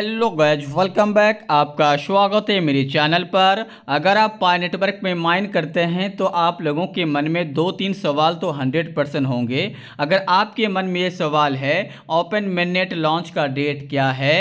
hello guys welcome back आपका स्वागत है मेरे चैनल पर अगर आप पाई नेटवर्क में माइन करते हैं तो आप लोगों के मन में दो तीन सवाल तो 100 परसेंट होंगे अगर आपके मन में ये सवाल है ओपन मिननेट लॉन्च का डेट क्या है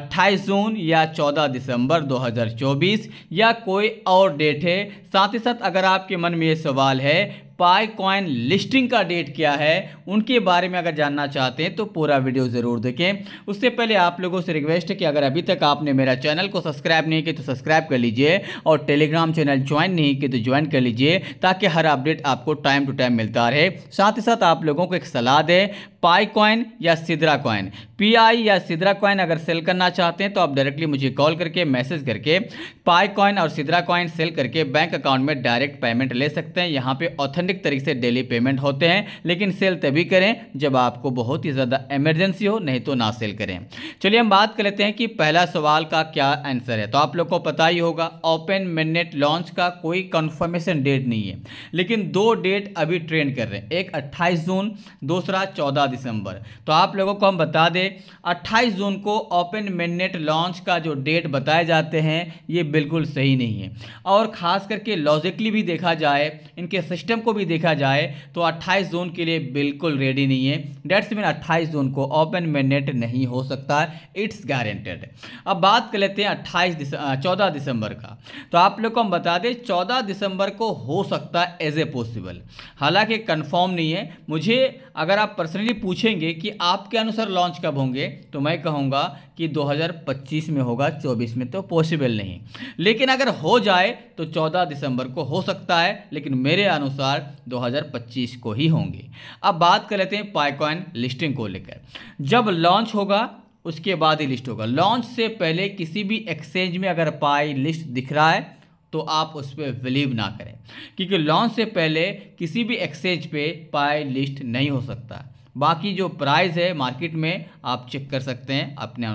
28 जून या 14 दिसंबर 2024 या कोई और डेट है साथ ही साथ अगर आपके मन में ये सवाल है पाई कॉइन लिस्टिंग का डेट क्या है उनके बारे में अगर जानना चाहते हैं तो पूरा वीडियो ज़रूर देखें उससे पहले आप लोगों से रिक्वेस्ट है कि अगर अभी तक आपने मेरा चैनल को सब्सक्राइब नहीं किया तो सब्सक्राइब कर लीजिए और टेलीग्राम चैनल ज्वाइन नहीं किया तो ज्वाइन कर लीजिए ताकि हर अपडेट आपको टाइम टू टाइम मिलता रहे साथ ही साथ आप लोगों को एक सलाह दें पाई कॉइन या सिद्रा कॉइन पी आई या सिद्रा कॉइन अगर सेल करना चाहते हैं तो आप डायरेक्टली मुझे कॉल करके मैसेज करके पाई कॉइन और सिद्रा कॉइन सेल करके बैंक अकाउंट में डायरेक्ट पेमेंट ले सकते हैं यहाँ पे ऑथेंटिक तरीके से डेली पेमेंट होते हैं लेकिन सेल तभी करें जब आपको बहुत ही ज़्यादा इमरजेंसी हो नहीं तो ना सेल करें चलिए हम बात कर लेते हैं कि पहला सवाल का क्या आंसर है तो आप लोग को पता ही होगा ओपन मिनट लॉन्च का कोई कन्फर्मेशन डेट नहीं है लेकिन दो डेट अभी ट्रेंड कर रहे हैं एक अट्ठाईस जून दूसरा चौदह दिसंबर तो आप लोगों को हम बता दें 28 जून को ओपन मेननेट लॉन्च का जो डेट बताए जाते हैं ये बिल्कुल सही नहीं है और ख़ास करके लॉजिकली भी देखा जाए इनके सिस्टम को भी देखा जाए तो अट्ठाईस जून के लिए बिल्कुल रेडी नहीं है डेट्स मीन अट्ठाईस जून को ओपन मेननेट नहीं हो सकता इट्स गारंटेड अब बात कर लेते हैं अट्ठाईस चौदह दिसंबर का तो आप लोग को हम बता दें चौदह दिसंबर को हो सकता है एज ए पॉसिबल हालांकि कंफर्म नहीं है मुझे अगर आप पर्सनली पूछेंगे कि आपके अनुसार लॉन्च कब होंगे तो मैं कहूँगा कि 2025 में होगा 24 में तो पॉसिबल नहीं लेकिन अगर हो जाए तो 14 दिसंबर को हो सकता है लेकिन मेरे अनुसार 2025 को ही होंगे अब बात कर लेते हैं पाइकॉइन लिस्टिंग को लेकर जब लॉन्च होगा उसके बाद ही लिस्ट होगा लॉन्च से पहले किसी भी एक्सचेंज में अगर पाई लिस्ट दिख रहा है तो आप उस पर बिलीव ना करें क्योंकि लॉन्च से पहले किसी भी एक्सचेंज पे पाई लिस्ट नहीं हो सकता बाकी जो प्राइस है मार्केट में आप चेक कर सकते हैं अपने